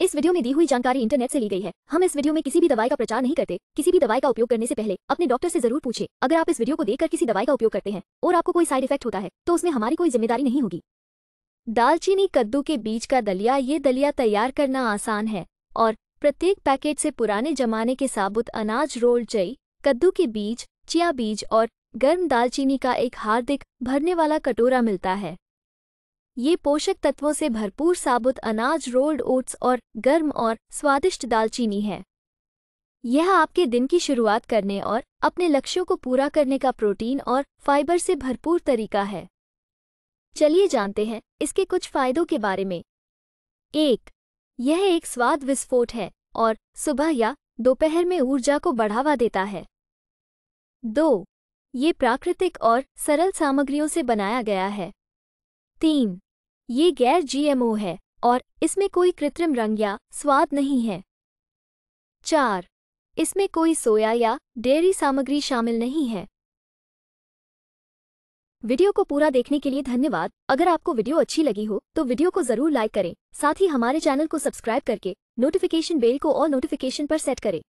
इस वीडियो में दी हुई जानकारी इंटरनेट से ली गई है हम इस वीडियो में किसी भी दवाई का प्रचार नहीं करते किसी भी दवाई का उपयोग करने से पहले अपने डॉक्टर से जरूर पूछे अगर आप इस वीडियो को देखकर किसी दवाई का उपयोग करते हैं और आपको कोई साइड इफेक्ट होता है तो उसमें हमारी कोई जिम्मेदारी नहीं होगी दालचीनी कद्दू के बीज का दलिया ये दलिया तैयार करना आसान है और प्रत्येक पैकेट से पुराने जमाने के साबुत अनाज रोल चई कद्दू के बीज चिया बीज और गर्म दालचीनी का एक हार्दिक भरने वाला कटोरा मिलता है ये पोषक तत्वों से भरपूर साबुत अनाज रोल्ड ओट्स और गर्म और स्वादिष्ट दालचीनी है यह आपके दिन की शुरुआत करने और अपने लक्ष्यों को पूरा करने का प्रोटीन और फाइबर से भरपूर तरीका है चलिए जानते हैं इसके कुछ फायदों के बारे में एक यह एक स्वाद विस्फोट है और सुबह या दोपहर में ऊर्जा को बढ़ावा देता है दो ये प्राकृतिक और सरल सामग्रियों से बनाया गया है तीन ये गैर जीएमओ है और इसमें कोई कृत्रिम रंग या स्वाद नहीं है चार इसमें कोई सोया या डेयरी सामग्री शामिल नहीं है वीडियो को पूरा देखने के लिए धन्यवाद अगर आपको वीडियो अच्छी लगी हो तो वीडियो को जरूर लाइक करें साथ ही हमारे चैनल को सब्सक्राइब करके नोटिफिकेशन बेल को और नोटिफिकेशन पर सेट करें